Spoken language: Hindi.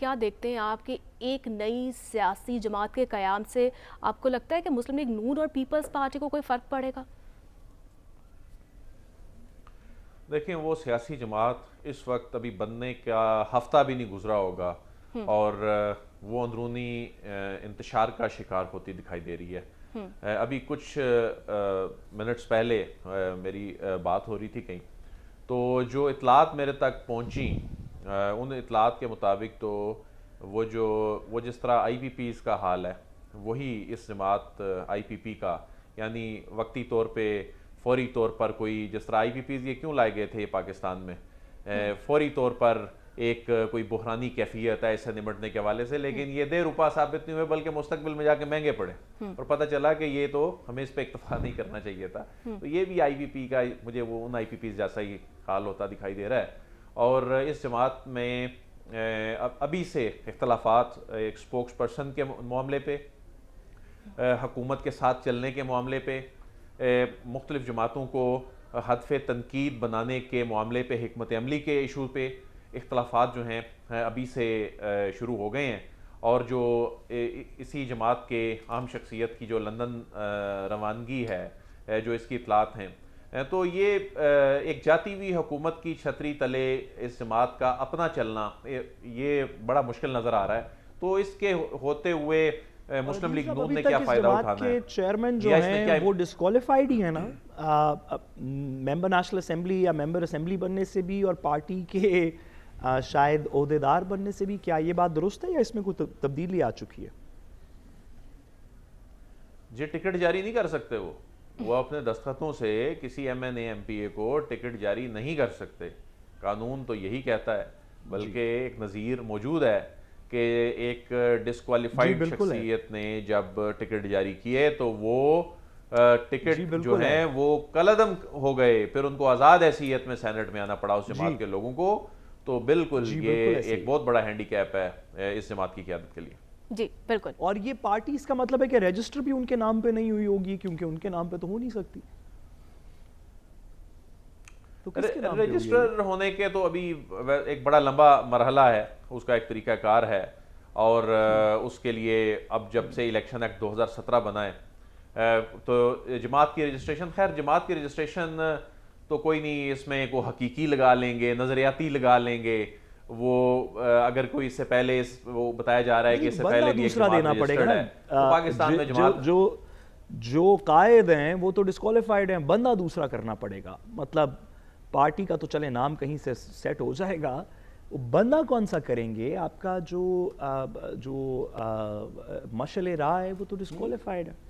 क्या देखते हैं आप कि एक नई सियासी जमात के क़्याम से आपको लगता है कि मुस्लिम लीग नून और पीपल्स पार्टी को कोई फ़र्क पड़ेगा देखिए वो सियासी जमात इस वक्त अभी बनने का हफ्ता भी नहीं गुजरा होगा हम्म। और वो अंदरूनी इंतशार का शिकार होती दिखाई दे रही है हम्म। अभी कुछ मिनट्स पहले मेरी बात हो रही थी कहीं तो जो इतलात मेरे तक पहुंची उन इतलात के मुताबिक तो वो जो वो जिस तरह आई पी पीज़ का हाल है वही इस जमात आई पी पी का यानी वक्ती तौर पर फौरी तौर पर कोई जिस तरह आई पी पीज़ ये क्यों लाए गए थे पाकिस्तान में हम्म। फौरी तौर पर एक कोई बुहरानी कैफियत है इससे निमटने के हवाले से लेकिन हम्म। ये देर उपा साबित नहीं हुए बल्कि मुस्तबिल में जाके महंगे पड़े हम्म। और पता चला कि ये तो हमें इस पर इतफा नहीं करना चाहिए था तो ये भी आई पी पी का मुझे वो उन आई पी पी जैसा ही हाल होता दिखाई दे रहा है और इस जमात में अभी से इख्तलाफात एक स्पोक्स पर्सन के मामले पर हकूमत के साथ चलने के मामले पर मुख्तलिफ़ जमातों को हदफ़ तनकीद बनाने के मामले पर हमत अमली के इशू पर इख्तलाफात जो हैं अभी से शुरू हो गए हैं और जो इसी जमात के आम शख्सियत की जो लंदन रवानगी है जो इसकी इतलात हैं तो ये एक जाती हुई हुकूमत की छतरी तले इस जमात का अपना चलना ये बड़ा मुश्किल नज़र आ रहा है तो इसके होते हुए मुस्लिम लीग नून ने क्या फायदा उठाना है चेयरमैन जो है वो डिस्कालीफाइड ही है ना मेंबर नेशनल असेंबली या मेंबर असेंबली बनने से भी और पार्टी के आ, शायद अहदेदार बनने से भी क्या ये बात दुरुस्त है या इसमें कोई तब्दीली आ चुकी है जी टिकट जारी नहीं कर सकते वो वो अपने दस्तखतों से किसी एम एन ए को टिकट जारी नहीं कर सकते कानून तो यही कहता है बल्कि एक नज़ीर मौजूद है कि एक डिसक्वालीफाइड शख्सियत ने जब टिकट जारी किए तो वो टिकट जो है, है वो कलदम हो गए फिर उनको आज़ाद हैसीत में सेनेट में आना पड़ा उस जमात के लोगों को तो बिल्कुल ये बिल्कुल एक बहुत बड़ा हैंडीकैप है इस जमात की क्यादत के लिए जी बिल्कुल और ये पार्टी इसका मतलब है कि रजिस्टर भी उनके नाम पे नहीं हुई होगी क्योंकि उनके नाम पे तो हो नहीं सकती तो रजिस्टर होने के तो अभी एक बड़ा लंबा मरहला है उसका एक तरीकाकार है और हम्म। उसके लिए अब जब से इलेक्शन एक्ट 2017 बनाए तो जमात की रजिस्ट्रेशन खैर जमात की रजिस्ट्रेशन तो कोई नहीं इसमें को हकीकी लगा लेंगे नज़रियाती लगा लेंगे वो अगर कोई इससे पहले इस वो बताया जा रहा है कि इससे पहले भी दूसरा देना पड़ेगा ना तो पाकिस्तान में जो जो जो कायद हैं वो तो डिस्कालीफाइड हैं बंदा दूसरा करना पड़ेगा मतलब पार्टी का तो चले नाम कहीं से सेट हो जाएगा वो बंदा कौन सा करेंगे आपका जो आ, जो मशल राह है वो तो डिस्कालीफाइड है